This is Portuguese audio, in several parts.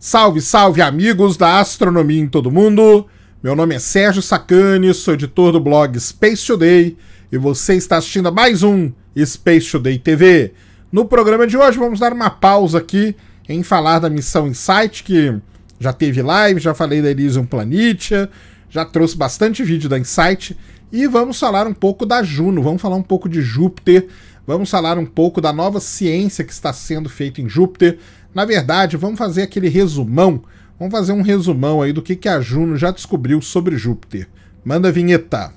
Salve, salve amigos da astronomia em todo mundo. Meu nome é Sérgio Sacani, sou editor do blog Space Today e você está assistindo a mais um Space Today TV. No programa de hoje vamos dar uma pausa aqui em falar da missão Insight que já teve live, já falei da Elysium Planitia, já trouxe bastante vídeo da Insight e vamos falar um pouco da Juno, vamos falar um pouco de Júpiter, vamos falar um pouco da nova ciência que está sendo feita em Júpiter na verdade, vamos fazer aquele resumão. Vamos fazer um resumão aí do que, que a Juno já descobriu sobre Júpiter. Manda a vinheta.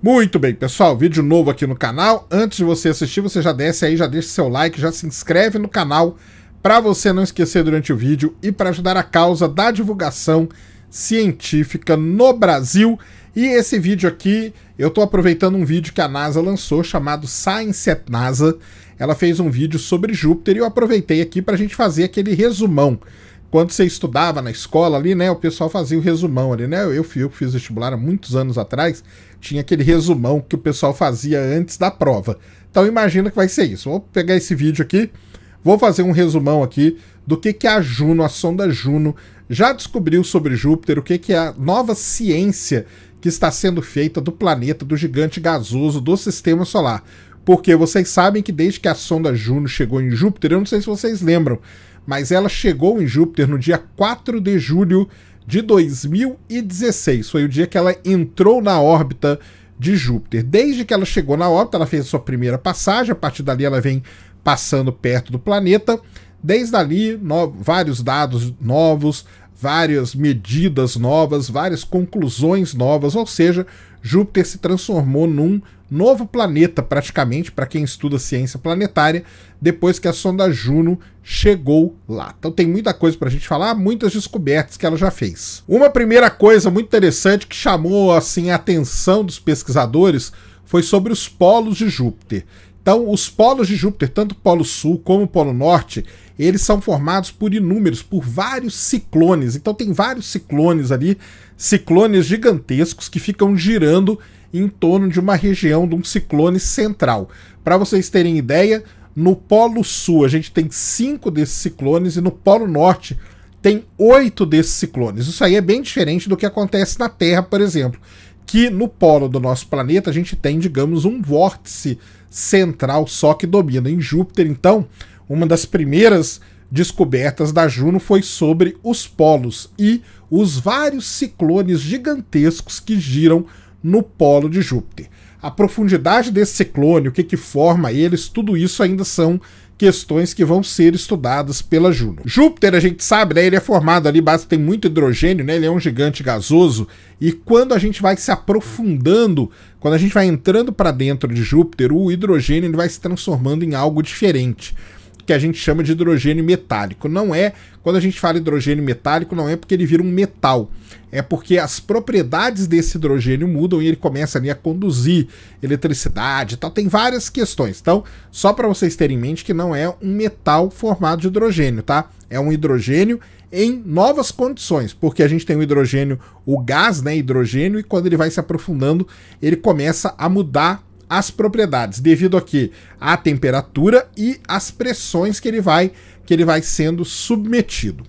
Muito bem, pessoal, vídeo novo aqui no canal. Antes de você assistir, você já desce aí, já deixa seu like, já se inscreve no canal para você não esquecer durante o vídeo e para ajudar a causa da divulgação científica no Brasil. E esse vídeo aqui, eu estou aproveitando um vídeo que a NASA lançou chamado Science at NASA. Ela fez um vídeo sobre Júpiter e eu aproveitei aqui para a gente fazer aquele resumão. Quando você estudava na escola ali, né, o pessoal fazia o resumão ali, né? Eu, eu fiz vestibular há muitos anos atrás, tinha aquele resumão que o pessoal fazia antes da prova. Então imagina que vai ser isso. Vou pegar esse vídeo aqui, vou fazer um resumão aqui do que, que é a Juno, a sonda Juno, já descobriu sobre Júpiter o que, que é a nova ciência que está sendo feita do planeta, do gigante gasoso, do sistema solar. Porque vocês sabem que desde que a sonda Juno chegou em Júpiter, eu não sei se vocês lembram, mas ela chegou em Júpiter no dia 4 de julho de 2016. Foi o dia que ela entrou na órbita de Júpiter. Desde que ela chegou na órbita, ela fez a sua primeira passagem, a partir dali ela vem passando perto do planeta. Desde ali, no... vários dados novos, várias medidas novas, várias conclusões novas, ou seja, Júpiter se transformou num novo planeta, praticamente, para quem estuda ciência planetária, depois que a sonda Juno chegou lá. Então tem muita coisa para a gente falar, muitas descobertas que ela já fez. Uma primeira coisa muito interessante que chamou assim, a atenção dos pesquisadores foi sobre os polos de Júpiter. Então, os polos de Júpiter, tanto o polo sul como o polo norte, eles são formados por inúmeros, por vários ciclones. Então, tem vários ciclones ali, ciclones gigantescos que ficam girando em torno de uma região de um ciclone central. Para vocês terem ideia, no polo sul a gente tem cinco desses ciclones e no polo norte tem oito desses ciclones. Isso aí é bem diferente do que acontece na Terra, por exemplo que no polo do nosso planeta a gente tem, digamos, um vórtice central só que domina em Júpiter. Então, uma das primeiras descobertas da Juno foi sobre os polos e os vários ciclones gigantescos que giram no polo de Júpiter a profundidade desse ciclone, o que, que forma eles, tudo isso ainda são questões que vão ser estudadas pela Juno. Júpiter, a gente sabe, né, ele é formado ali, basta tem muito hidrogênio, né, ele é um gigante gasoso, e quando a gente vai se aprofundando, quando a gente vai entrando para dentro de Júpiter, o hidrogênio ele vai se transformando em algo diferente que a gente chama de hidrogênio metálico. Não é, quando a gente fala hidrogênio metálico, não é porque ele vira um metal, é porque as propriedades desse hidrogênio mudam e ele começa ali a conduzir eletricidade e tal. Tem várias questões. Então, só para vocês terem em mente que não é um metal formado de hidrogênio, tá? É um hidrogênio em novas condições, porque a gente tem o hidrogênio, o gás, né, hidrogênio, e quando ele vai se aprofundando, ele começa a mudar as propriedades, devido aqui à temperatura e às pressões que ele vai que ele vai sendo submetido.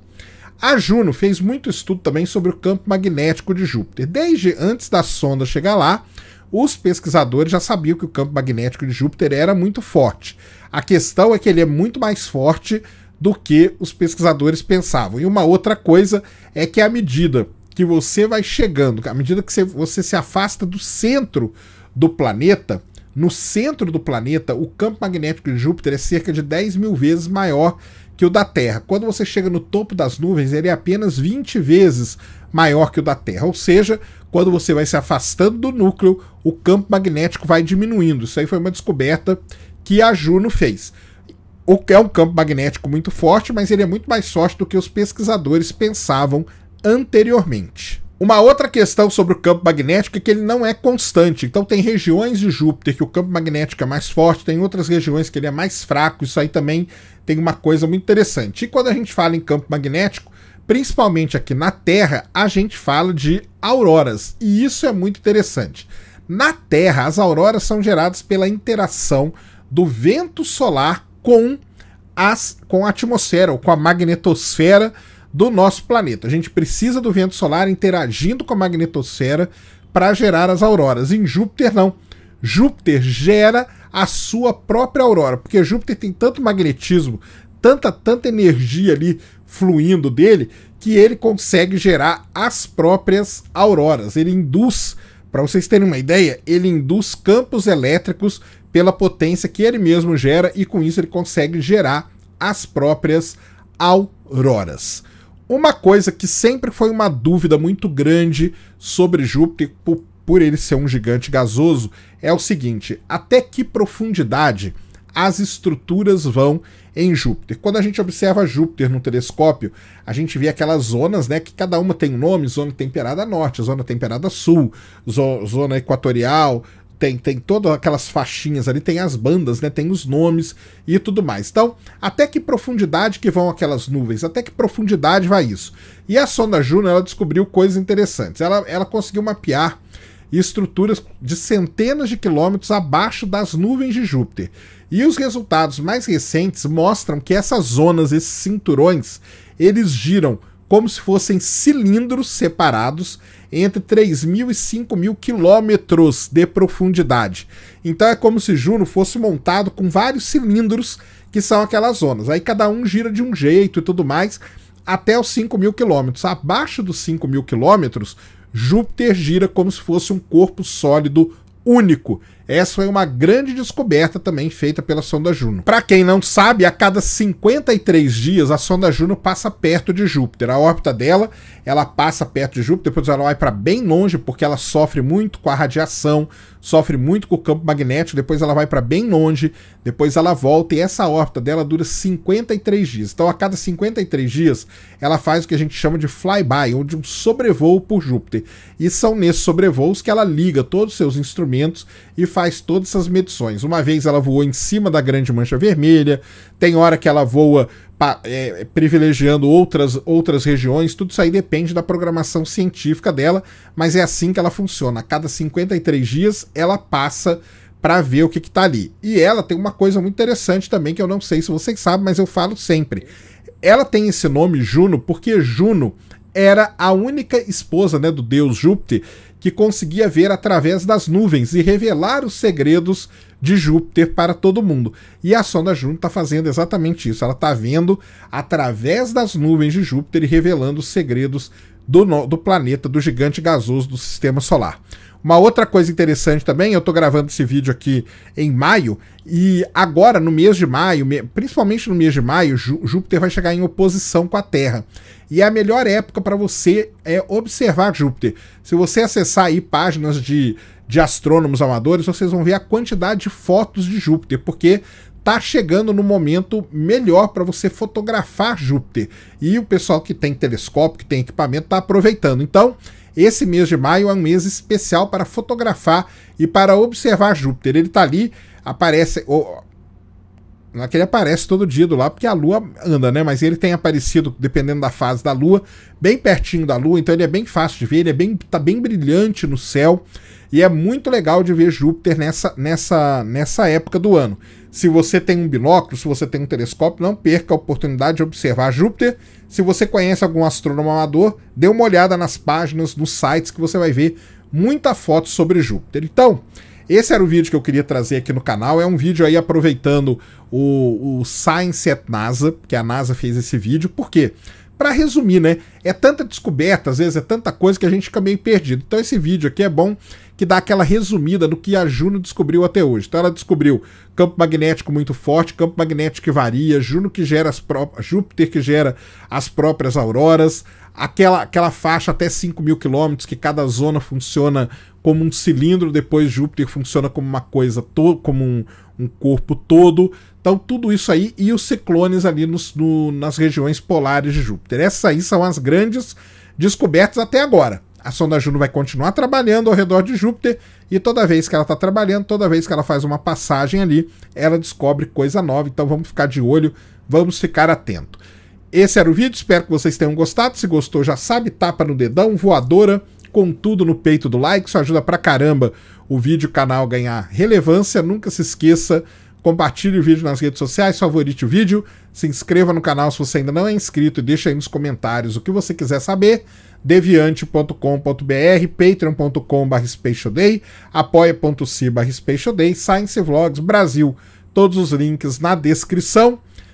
A Juno fez muito estudo também sobre o campo magnético de Júpiter. Desde antes da sonda chegar lá, os pesquisadores já sabiam que o campo magnético de Júpiter era muito forte. A questão é que ele é muito mais forte do que os pesquisadores pensavam. E uma outra coisa é que à medida que você vai chegando, à medida que você se afasta do centro do planeta, no centro do planeta, o campo magnético de Júpiter é cerca de 10 mil vezes maior que o da Terra. Quando você chega no topo das nuvens, ele é apenas 20 vezes maior que o da Terra. Ou seja, quando você vai se afastando do núcleo, o campo magnético vai diminuindo. Isso aí foi uma descoberta que a Juno fez. O que é um campo magnético muito forte, mas ele é muito mais forte do que os pesquisadores pensavam anteriormente. Uma outra questão sobre o campo magnético é que ele não é constante. Então tem regiões de Júpiter que o campo magnético é mais forte, tem outras regiões que ele é mais fraco. Isso aí também tem uma coisa muito interessante. E quando a gente fala em campo magnético, principalmente aqui na Terra, a gente fala de auroras. E isso é muito interessante. Na Terra, as auroras são geradas pela interação do vento solar com, as, com a atmosfera ou com a magnetosfera do nosso planeta. A gente precisa do vento solar interagindo com a magnetosfera para gerar as auroras. Em Júpiter, não. Júpiter gera a sua própria aurora, porque Júpiter tem tanto magnetismo, tanta, tanta energia ali fluindo dele, que ele consegue gerar as próprias auroras. Ele induz, para vocês terem uma ideia, ele induz campos elétricos pela potência que ele mesmo gera e com isso ele consegue gerar as próprias auroras. Uma coisa que sempre foi uma dúvida muito grande sobre Júpiter, por, por ele ser um gigante gasoso, é o seguinte: até que profundidade as estruturas vão em Júpiter. Quando a gente observa Júpiter no telescópio, a gente vê aquelas zonas, né, que cada uma tem um nome, zona temperada norte, zona temperada sul, zo zona equatorial, tem, tem todas aquelas faixinhas ali, tem as bandas, né? Tem os nomes e tudo mais. Então, até que profundidade que vão aquelas nuvens? Até que profundidade vai isso? E a sonda Juno, ela descobriu coisas interessantes. Ela, ela conseguiu mapear estruturas de centenas de quilômetros abaixo das nuvens de Júpiter. E os resultados mais recentes mostram que essas zonas, esses cinturões, eles giram como se fossem cilindros separados entre 3 mil e 5 mil quilômetros de profundidade. Então é como se Juno fosse montado com vários cilindros que são aquelas zonas. Aí cada um gira de um jeito e tudo mais até os 5 mil quilômetros. Abaixo dos 5 mil quilômetros, Júpiter gira como se fosse um corpo sólido único. Essa foi uma grande descoberta também feita pela sonda Juno. Para quem não sabe, a cada 53 dias a sonda Juno passa perto de Júpiter. A órbita dela, ela passa perto de Júpiter, depois ela vai para bem longe porque ela sofre muito com a radiação, sofre muito com o campo magnético, depois ela vai para bem longe, depois ela volta e essa órbita dela dura 53 dias. Então a cada 53 dias ela faz o que a gente chama de flyby, ou de um sobrevoo por Júpiter. E são nesses sobrevoos que ela liga todos os seus instrumentos e faz todas essas medições. Uma vez ela voou em cima da grande mancha vermelha, tem hora que ela voa é, privilegiando outras, outras regiões, tudo isso aí depende da programação científica dela, mas é assim que ela funciona. A cada 53 dias ela passa para ver o que está ali. E ela tem uma coisa muito interessante também que eu não sei se vocês sabem, mas eu falo sempre. Ela tem esse nome Juno porque Juno era a única esposa né, do deus Júpiter que conseguia ver através das nuvens e revelar os segredos de Júpiter para todo mundo. E a sonda Juno está fazendo exatamente isso. Ela está vendo através das nuvens de Júpiter e revelando os segredos do, do planeta, do gigante gasoso do sistema solar. Uma outra coisa interessante também, eu tô gravando esse vídeo aqui em maio, e agora, no mês de maio, principalmente no mês de maio, Júpiter vai chegar em oposição com a Terra. E a melhor época para você é observar Júpiter. Se você acessar aí páginas de, de astrônomos amadores, vocês vão ver a quantidade de fotos de Júpiter, porque tá chegando no momento melhor para você fotografar Júpiter. E o pessoal que tem telescópio, que tem equipamento, tá aproveitando. Então, esse mês de maio é um mês especial para fotografar e para observar Júpiter. Ele está ali, aparece. Oh, não é que ele aparece todo dia do lá porque a Lua anda, né? Mas ele tem aparecido, dependendo da fase da Lua, bem pertinho da Lua, então ele é bem fácil de ver, ele é bem, tá bem brilhante no céu. E é muito legal de ver Júpiter nessa, nessa, nessa época do ano. Se você tem um binóculo, se você tem um telescópio, não perca a oportunidade de observar Júpiter. Se você conhece algum astrônomo amador, dê uma olhada nas páginas, nos sites que você vai ver muita foto sobre Júpiter. Então, esse era o vídeo que eu queria trazer aqui no canal. É um vídeo aí aproveitando o, o Science at NASA, que a NASA fez esse vídeo. Por quê? Para resumir, né? É tanta descoberta, às vezes é tanta coisa que a gente fica meio perdido. Então esse vídeo aqui é bom que dá aquela resumida do que a Juno descobriu até hoje. Então ela descobriu campo magnético muito forte, campo magnético que varia, Juno que gera as próprias, Júpiter que gera as próprias auroras, aquela, aquela faixa até 5 mil quilômetros que cada zona funciona como um cilindro, depois Júpiter funciona como uma coisa toda, como um, um, corpo todo. Então, tudo isso aí e os ciclones ali nos, no, nas regiões polares de Júpiter. Essas aí são as grandes descobertas até agora. A sonda Juno vai continuar trabalhando ao redor de Júpiter e toda vez que ela está trabalhando, toda vez que ela faz uma passagem ali, ela descobre coisa nova. Então vamos ficar de olho, vamos ficar atento. Esse era o vídeo, espero que vocês tenham gostado. Se gostou, já sabe, tapa no dedão, voadora com tudo no peito do like, isso ajuda pra caramba o vídeo o canal ganhar relevância. Nunca se esqueça, compartilhe o vídeo nas redes sociais, favorite o vídeo, se inscreva no canal se você ainda não é inscrito e deixa aí nos comentários o que você quiser saber. deviante.com.br, patreon.com.br apoia.se.br, apoia.se Brasil. Todos os links na descrição.